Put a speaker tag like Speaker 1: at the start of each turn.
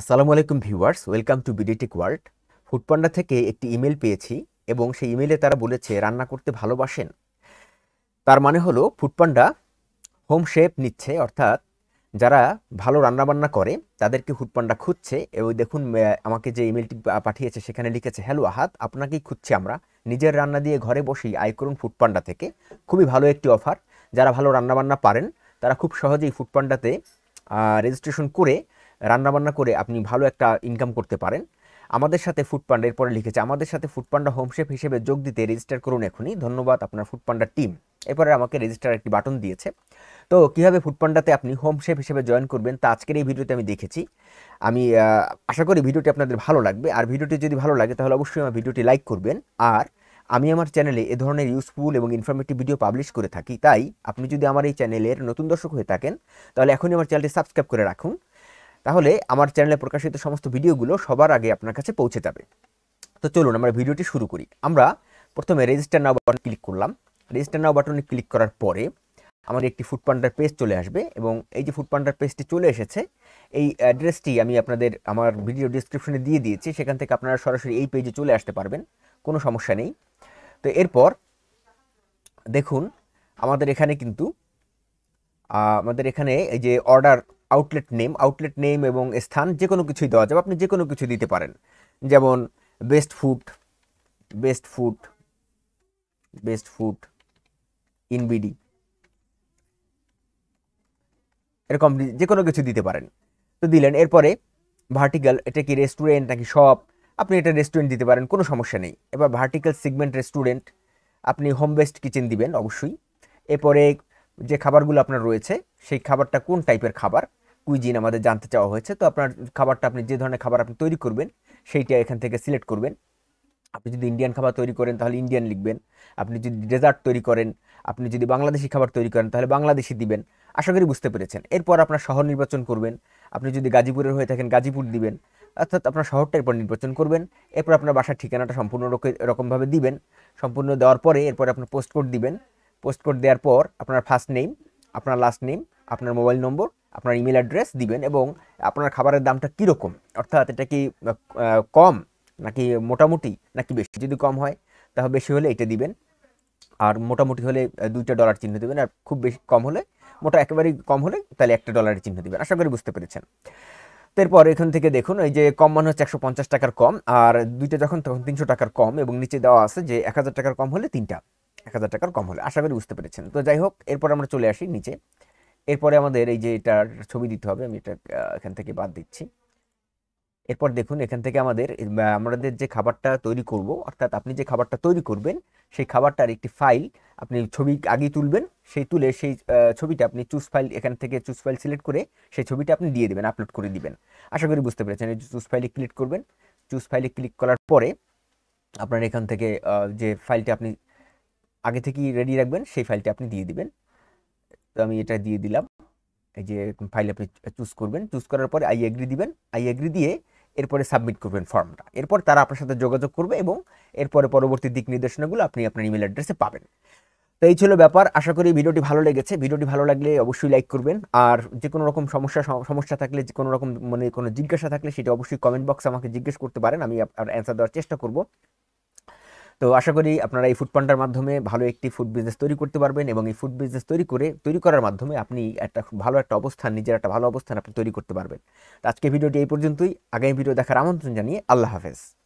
Speaker 1: আসসালামু আলাইকুম viewers welcome to BD Tech world Foodpanda থেকে একটি ইমেল পেয়েছি এবং সেই ইমেলে তারা বলেছে রান্না করতে ভালোবাসেন তার মানে হলো ফুডপান্ডা হোম শেপ নিচ্ছে অর্থাৎ যারা ভালো রান্নাবান্না করে তাদেরকে ফুডপান্ডা খুঁজছে এবং দেখুন আমাকে যে ইমেলটি পাঠিয়েছে সেখানে লিখেছে হ্যালো আহাত আপনাকেই খুঁজছি আমরা নিজের রান্না দিয়ে ঘরে বসেই আয় করুন ফুডপান্ডা থেকে খুবই ভালো একটি অফার যারা ভালো রান্নাবান্না পারেন তারা খুব সহজেই ফুডপান্ডাতে রেজিস্ট্রেশন করে রান্নাবান্না করে আপনি ভালো একটা ইনকাম করতে পারেন আমাদের সাথে ফুডপান্ডা এরপরে লিখেছে আমাদের সাথে ফুডপান্ডা হোমশেফ হিসেবে যোগ দিতে রেজিস্টার করুন এখনই ধন্যবাদ আপনার ফুডপান্ডা টিম এরপরে আমাকে রেজিস্টার একটি বাটন দিয়েছে তো কীভাবে ফুডপান্ডাতে আপনি হোমশেফ হিসেবে জয়েন করবেন তা আজকের এই ভিডিওতে আমি দেখেছি আমি আশা করি ভিডিওটি আপনাদের ভালো লাগবে আর ভিডিওটি যদি ভালো লাগে তাহলে অবশ্যই আমার ভিডিওটি লাইক করবেন আর আমি আমার চ্যানেলে এ ধরনের ইউজফুল এবং ইনফরমেটিভ ভিডিও পাবলিশ করে থাকি তাই আপনি যদি আমার এই চ্যানেলের নতুন দর্শক হয়ে থাকেন তাহলে এখনই আমার চ্যানেলটি সাবস্ক্রাইব করে রাখুন তাহলে আমার চ্যানেলে প্রকাশিত সমস্ত ভিডিওগুলো সবার আগে আপনার কাছে পৌঁছে যাবে তো চলুন আমরা ভিডিওটি শুরু করি আমরা প্রথমে রেজিস্টার নাও বাটনে ক্লিক করলাম রেজিস্টার নাও বাটনে ক্লিক করার পরে আমাদের একটি ফুডপান্ডার পেজ চলে আসবে এবং এই যে ফুডপান্ডার পেজটি চলে এসেছে এই অ্যাড্রেসটি আমি আপনাদের আমার ভিডিও ডিসক্রিপশনে দিয়ে দিয়েছি সেখান থেকে আপনারা সরাসরি এই পেজে চলে আসতে পারবেন কোনো সমস্যা নেই তো এরপর দেখুন আমাদের এখানে কিন্তু আমাদের এখানে এই যে order outlet name outlet name এবং স্থান যে কোনো কিছুই দেওয়া যাবে আপনি যে কোনো কিছু দিতে পারেন যেমন best food best food best food in BD এরকম যে কোনো কিছু দিতে পারেন তো দিলেন এরপরে ভার্টিক্যাল এটা কি রেস্টুরেন্ট নাকি শপ আপনি এটা রেস্টুরেন্ট দিতে পারেন কোনো সমস্যা নেই এবার ভার্টিক্যাল সিগমেন্ট রেস্টুরেন্ট আপনি হোম বেস্ট কিচেন দিবেন অবশ্যই এরপরে যে খাবারগুলো আপনার রয়েছে সেই খাবারটা কোন টাইপের খাবার কুইজিন আমাদের জানতে চাওয়া হয়েছে তো আপনার খাবারটা আপনি যে ধরনের খাবার আপনি তৈরি করবেন সেইটা এখান থেকে সিলেক্ট করবেন আপনি যদি ইন্ডিয়ান খাবার তৈরি করেন তাহলে ইন্ডিয়ান লিখবেন আপনি যদি ডেজার্ট তৈরি করেন আপনি যদি বাংলাদেশি খাবার তৈরি করেন তাহলে বাংলাদেশি দিবেন আশা করি বুঝতে পেরেছেন এরপর আপনার শহর নির্বাচন করবেন আপনি যদি গাজীপুরের হয়ে থাকেন গাজীপুর দিবেন অর্থাৎ আপনার শহরটা এরপর নির্বাচন করবেন এরপর আপনার বাসার ঠিকানাটা সম্পূর্ণ রকমভাবে দিবেন সম্পূর্ণ দেওয়ার পরে এরপর আপনার পোস্ট কোড দিবেন পোস্ট কোড দেওয়ার পর আপনার ফার্স্ট নেম আপনার লাস্ট নেম আপনার মোবাইল নম্বর আপনার ইমেল অ্যাড্রেস দিবেন এবং আপনার খাবারের দামটা কীরকম অর্থাৎ এটা কি কম নাকি মোটামুটি নাকি বেশি যদি কম হয় তাহলে বেশি হলে এটা দিবেন আর মোটামুটি হলে দুইটা ডলার চিহ্ন দেবেন আর খুব বেশি কম হলে মোটা একেবারেই কম হলে তাহলে একটা ডলারের চিহ্ন দেবেন আশা করি বুঝতে পেরেছেন এরপর এখান থেকে দেখুন এই যে কম মানে হচ্ছে একশো পঞ্চাশ টাকার কম আর দুইটা যখন তখন তিনশো টাকার কম এবং নিচে দেওয়া আছে যে এক হাজার টাকার কম হলে তিনটা এক হাজার টাকার কম হলে আশা করি বুঝতে পেরেছেন তো যাই হোক এরপর আমরা চলে আসি নিচে এরপরে আমাদের এই যে এটার ছবি দিতে হবে আমি এটা এখান থেকে বাদ দিচ্ছি এরপর দেখুন এখান থেকে আমাদের আমাদের যে খাবারটা তৈরি করব অর্থাৎ আপনি যে খাবারটা তৈরি করবেন সেই খাবারটার একটি ফাইল আপনি ছবি আগে তুলবেন সেই তুলে সেই ছবিটা আপনি চুজ ফাইল এখান থেকে চুজ ফাইল সিলেক্ট করে সেই ছবিটা আপনি দিয়ে দেবেন আপলোড করে দিবেন আশা করি বুঝতে পেরেছেন এই চুজ ফাইলে ক্লিক করবেন চুজ ফাইলে ক্লিক করার পরে আপনার এখান থেকে যে ফাইলটা আপনি আগে থেকেই রেডি রাখবেন সেই ফাইলটা আপনি দিয়ে দিবেন তো আমি এটা দিয়ে দিলাম এই যে ফাইল আপনি চুজ করবেন চুজ করার পরে আই এগ্রি দিবেন আই এগ্রি দিয়ে এরপরে সাবমিট করবেন ফর্মটা এরপর তারা আপনার সাথে যোগাযোগ করবে এবং এরপরে পরবর্তী দিক নির্দেশনাগুলো আপনি আপনার ইমেল অ্যাড্রেসে পাবেন তো এই ছিল ব্যাপার আশা করি ভিডিওটি ভালো লেগেছে ভিডিওটি ভালো লাগলে অবশ্যই লাইক করবেন আর যে কোনো রকম সমস্যা সমস্যা থাকলে যে কোনো রকম মানে কোনো জিজ্ঞাসা থাকলে সেটা অবশ্যই কমেন্ট বক্সে আমাকে জিজ্ঞেস করতে পারেন আমি আর অ্যান্সার দেওয়ার চেষ্টা করব তো আশা করি আপনারা এই ফুড মাধ্যমে ভালো একটি ফুড বিজনেস তৈরি করতে পারবেন এবং এই ফুড বিজনেস তৈরি করে তৈরি করার মাধ্যমে আপনি একটা ভালো একটা অবস্থান নিজের একটা ভালো অবস্থান আপনি তৈরি করতে পারবেন আজকে ভিডিওটি এই পর্যন্তই আগামী ভিডিও দেখার আমন্ত্রণ জানিয়ে আল্লাহ হাফেজ